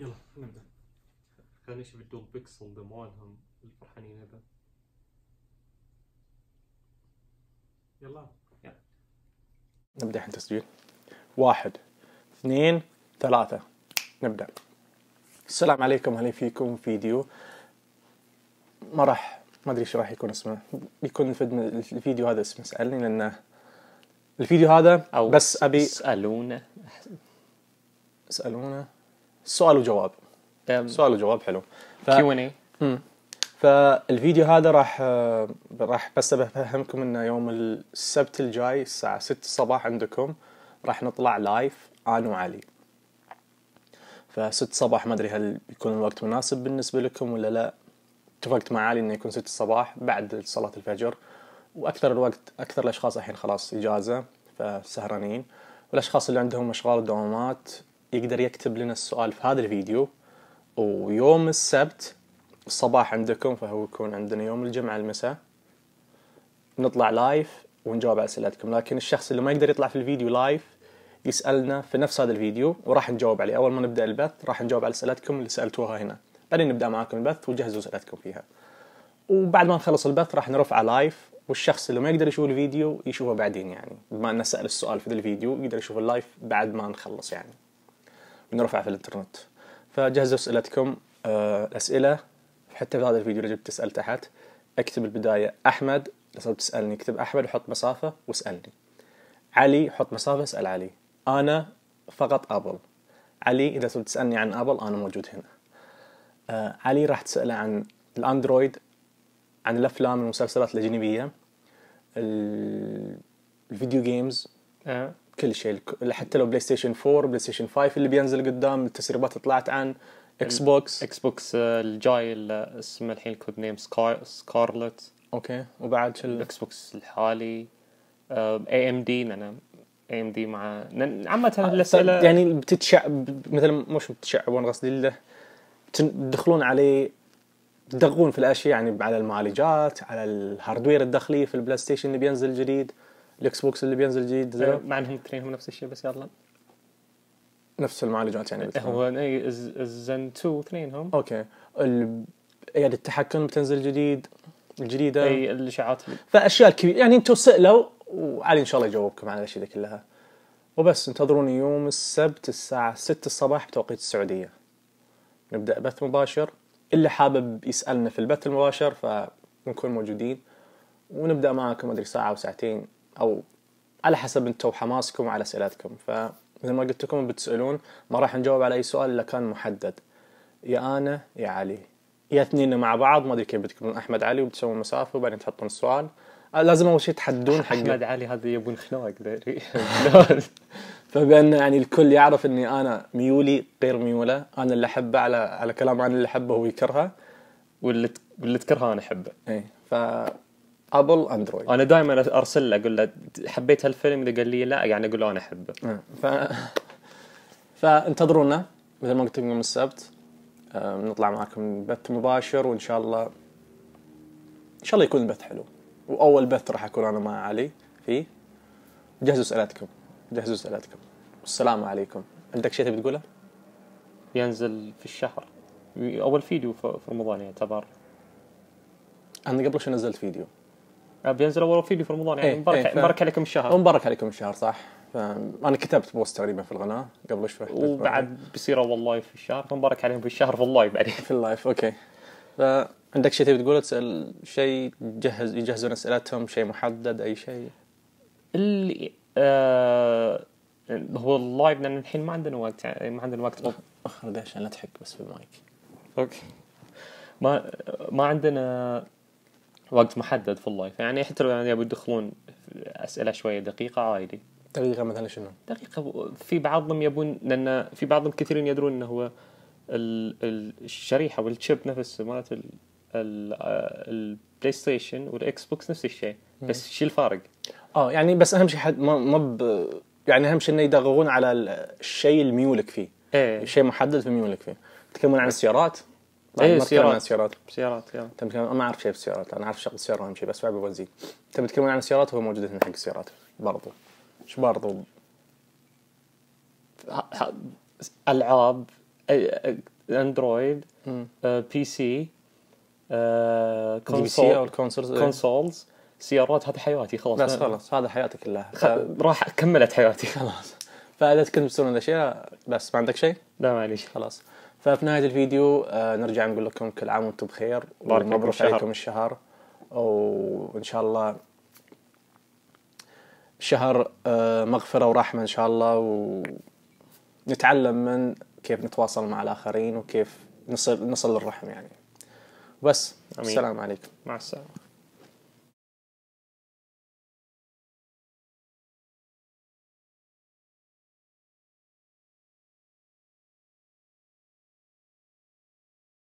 يلا نبدا خلينا نشوف الدول بيكسل مالهم الفرحانين هذا يلا يلا نبدا الحين تسجيل واحد اثنين ثلاثة نبدا السلام عليكم اهلا فيكم فيديو ما راح ما ادري شو راح يكون اسمه بيكون الفيديو هذا اسمه اسالني لانه الفيديو هذا أو بس ابي اسالونا اسالونا سؤال وجواب سؤال وجواب حلو ف... كيو ان فالفيديو هذا راح راح بس بفهمكم انه يوم السبت الجاي الساعه 6 الصباح عندكم راح نطلع لايف انا وعلي ف6 صباح ما ادري هل يكون الوقت مناسب بالنسبه لكم ولا لا اتفقت مع علي انه يكون 6 الصباح بعد صلاه الفجر واكثر الوقت اكثر الاشخاص الحين خلاص اجازه فسهرانين والاشخاص اللي عندهم اشغال ودوامات يقدر يكتب لنا السؤال في هذا الفيديو ويوم السبت الصباح عندكم فهو يكون عندنا يوم الجمعة المساء نطلع لايف ونجاوب على اسئلتكم لكن الشخص اللي ما يقدر يطلع في الفيديو لايف يسالنا في نفس هذا الفيديو وراح نجاوب عليه اول ما نبدا البث راح نجاوب على اسئلتكم اللي سالتوها هنا بعدين نبدا معاكم البث وجهزوا اسئلتكم فيها وبعد ما نخلص البث راح نرفعه لايف والشخص اللي ما يقدر يشوف الفيديو يشوفه بعدين يعني بما انه سال السؤال في ذا الفيديو يقدر يشوف اللايف بعد ما نخلص يعني بنرفعه في الانترنت فجهزوا اسئلتكم الاسئله آه، حتى في هذا الفيديو اللي جبت تسال تحت اكتب البدايه احمد اذا تسالني اكتب احمد وحط مسافه واسالني علي حط مسافه اسال علي انا فقط ابل علي اذا تبي تسالني عن ابل انا موجود هنا آه، علي راح تساله عن الاندرويد عن الافلام والمسلسلات الاجنبيه الفيديو جيمز كل شيء حتى لو بلاي ستيشن 4 بلاي ستيشن 5 اللي بينزل قدام التسريبات طلعت عن اكس بوكس اكس بوكس الجاي اسمه الحين كود نيم سكار سكارلت اوكي وبعد شو الاكس بوكس الحالي اي ام دي انا اي ام دي مع عامة الاسئله يعني بتتشعب مثلا مش بتشعبون قصدي له تدخلون عليه تدقون في الاشياء يعني على المعالجات على الهاردوير الداخلي في البلاي ستيشن اللي بينزل جديد الاكس بوكس اللي بينزل جديد زين آه، مع انهم ترينهم نفس الشيء بس يلا نفس المعالجات يعني إيه، هو الزن إيه، 2 اثنينهم اوكي ال... يعني التحكم بتنزل جديد الجديده اي الاشاعات فاشياء كبيره يعني انتم سالوا وعلي ان شاء الله يجاوبكم على الاشياء دي كلها وبس انتظروني يوم السبت الساعه 6 الصباح بتوقيت السعوديه نبدا بث مباشر اللي حابب يسالنا في البث المباشر فنكون موجودين ونبدا معاكم ادري ساعه أو ساعتين او على حسب انتم وحماسكم على اسئلتكم فمثل ما قلت لكم بتسالون ما راح نجاوب على اي سؤال الا كان محدد يا انا يا علي يا اثنين مع بعض ما ادري كيف بتكون احمد علي وبتسوون مسافه وبعدين تحطون السؤال آه، لازم اول شيء تحددون حق احمد علي هذا يبون خناق فبان يعني الكل يعرف اني انا ميولي غير ميوله انا اللي احبه على على كلام انا اللي احبه هو يكرهه واللي واللي تكرهه انا احبه اي ف ابل اندرويد انا دائما ارسل له اقول له حبيت هالفيلم اذا قال لي لا يعني اقول له انا احبه آه، ف... فانتظرونا مثل ما قلت لكم يوم السبت آه، نطلع معكم بث مباشر وان شاء الله ان شاء الله يكون البث حلو واول بث راح اكون انا مع علي فيه جهزوا اسئلتكم جهزوا اسئلتكم والسلام عليكم عندك شيء تبي تقوله؟ ينزل في الشهر اول فيديو في رمضان يعتبر انا قبل شو نزلت فيديو آه، بينزل اول فيديو في رمضان يعني ايه مبارك ايه مبارك عليكم الشهر مبارك عليكم الشهر صح انا كتبت بوست تقريبا في القناه قبل شوي وبعد بيصير اول لايف في الشهر فمبارك عليهم في الشهر في اللايف بعدين في اللايف اوكي عندك شيء تبي تقوله تسال شيء تجهز يجهزون اسئلتهم شيء محدد اي شيء اللي آه هو اللايف لان الحين ما عندنا وقت يعني ما عندنا وقت اخر عشان لا تحك بس في المايك اوكي ما ما عندنا وقت محدد في اللايف يعني حتى لو يعني يدخلون اسئله شويه دقيقه عادي دقيقه مثلا شنو؟ دقيقه في بعضهم يبون لان في بعضهم كثيرين يدرون انه هو الشريحه والشيب نفسه مالت البلاي ستيشن والاكس بوكس نفس الشيء بس شو الفارق؟ اه يعني بس اهم شيء حد ما ما يعني اهم شيء انه يدققون على الشيء الميولك فيه ايه شيء محدد في ميولك فيه تكلمون عن السيارات ايه سيارات سيارات سيارات تم تتكلم ما اعرف شيء في السيارات انا اعرف شغل السياره اهم شيء بس بعد بوزي تم تتكلمون عن السيارات هو موجود هنا حق السيارات برضو شو برضو العاب اندرويد آه، بي سي كونسول آه، او الكونسولز إيه. كونسولز سيارات هذا حياتي خلاص بس خلاص هذا حياتي كلها خ... راح كملت حياتي خلاص فاذا كنت تسوون الاشياء بس ما عندك شيء؟ لا معليش خلاص ففي نهايه الفيديو آه، نرجع نقول لكم كل عام وانتم بخير بارك مبروك عليكم الشهر وان شاء الله شهر آه، مغفره ورحمه ان شاء الله ونتعلم من كيف نتواصل مع الاخرين وكيف نصل نصل للرحم يعني بس أمين. السلام عليكم مع السلامه